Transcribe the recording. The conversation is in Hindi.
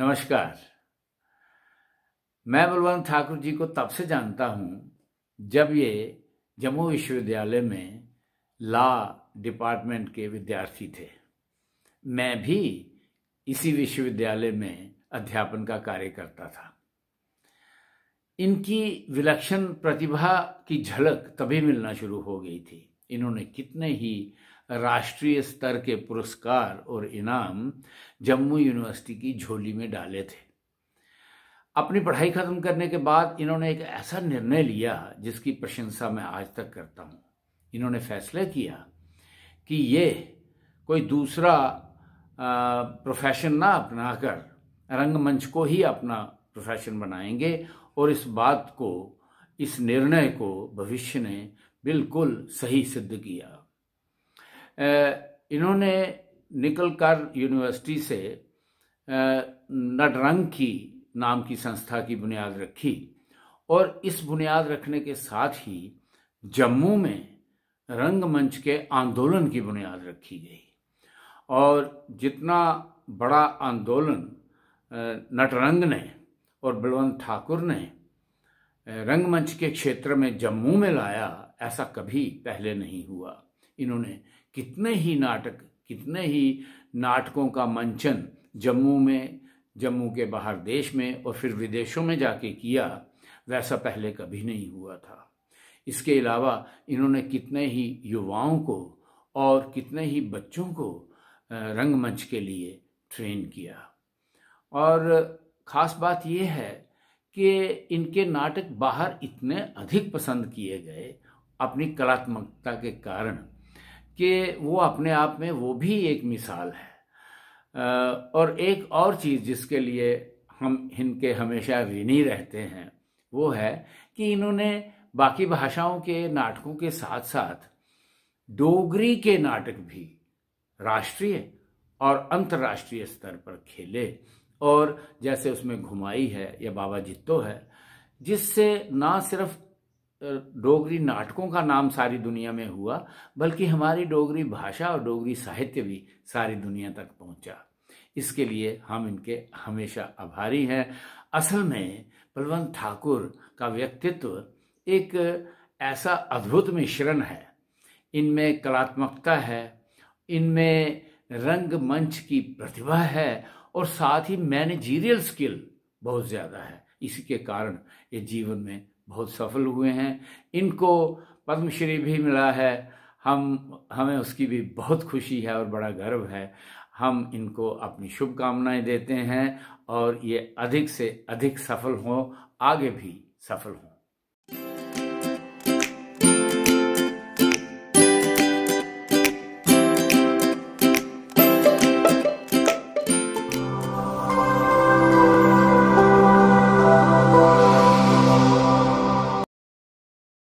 नमस्कार मैं बलवंत ठाकुर जी को तब से जानता हूँ जब ये जम्मू विश्वविद्यालय में लॉ डिपार्टमेंट के विद्यार्थी थे मैं भी इसी विश्वविद्यालय में अध्यापन का कार्य करता था इनकी विलक्षण प्रतिभा की झलक तभी मिलना शुरू हो गई थी इन्होंने कितने ही राष्ट्रीय स्तर के पुरस्कार और इनाम जम्मू यूनिवर्सिटी की झोली में डाले थे अपनी पढ़ाई ख़त्म करने के बाद इन्होंने एक ऐसा निर्णय लिया जिसकी प्रशंसा मैं आज तक करता हूँ इन्होंने फैसला किया कि ये कोई दूसरा प्रोफेशन ना अपनाकर रंगमंच को ही अपना प्रोफेशन बनाएंगे और इस बात को इस निर्णय को भविष्य ने बिल्कुल सही सिद्ध किया इन्होंने निकलकर यूनिवर्सिटी से नडरंग नाम की संस्था की बुनियाद रखी और इस बुनियाद रखने के साथ ही जम्मू में रंगमंच के आंदोलन की बुनियाद रखी गई और जितना बड़ा आंदोलन नटरंग ने और बलवंत ठाकुर ने रंगमंच के क्षेत्र में जम्मू में लाया ऐसा कभी पहले नहीं हुआ इन्होंने कितने ही नाटक कितने ही नाटकों का मंचन जम्मू में जम्मू के बाहर देश में और फिर विदेशों में जाके किया वैसा पहले कभी नहीं हुआ था इसके अलावा इन्होंने कितने ही युवाओं को और कितने ही बच्चों को रंगमंच के लिए ट्रेन किया और ख़ास बात यह है कि इनके नाटक बाहर इतने अधिक पसंद किए गए अपनी कलात्मकता के कारण कि वो अपने आप में वो भी एक मिसाल है और एक और चीज़ जिसके लिए हम इनके हमेशा ऋणी रहते हैं वो है कि इन्होंने बाकी भाषाओं के नाटकों के साथ साथ डोगरी के नाटक भी राष्ट्रीय और अंतर्राष्ट्रीय स्तर पर खेले और जैसे उसमें घुमाई है या बाबा जित्तो है जिससे ना सिर्फ डोगरी नाटकों का नाम सारी दुनिया में हुआ बल्कि हमारी डोगरी भाषा और डोगरी साहित्य भी सारी दुनिया तक पहुंचा इसके लिए हम इनके हमेशा आभारी हैं असल में बलवंत ठाकुर का व्यक्तित्व एक ऐसा अद्भुत मिश्रण है इनमें कलात्मकता है इनमें रंगमंच की प्रतिभा है और साथ ही मैनेजीरियल स्किल बहुत ज़्यादा है इसी के कारण ये जीवन में बहुत सफल हुए हैं इनको पद्मश्री भी मिला है हम हमें उसकी भी बहुत खुशी है और बड़ा गर्व है हम इनको अपनी शुभकामनाएं देते हैं और ये अधिक से अधिक सफल हों आगे भी सफल हों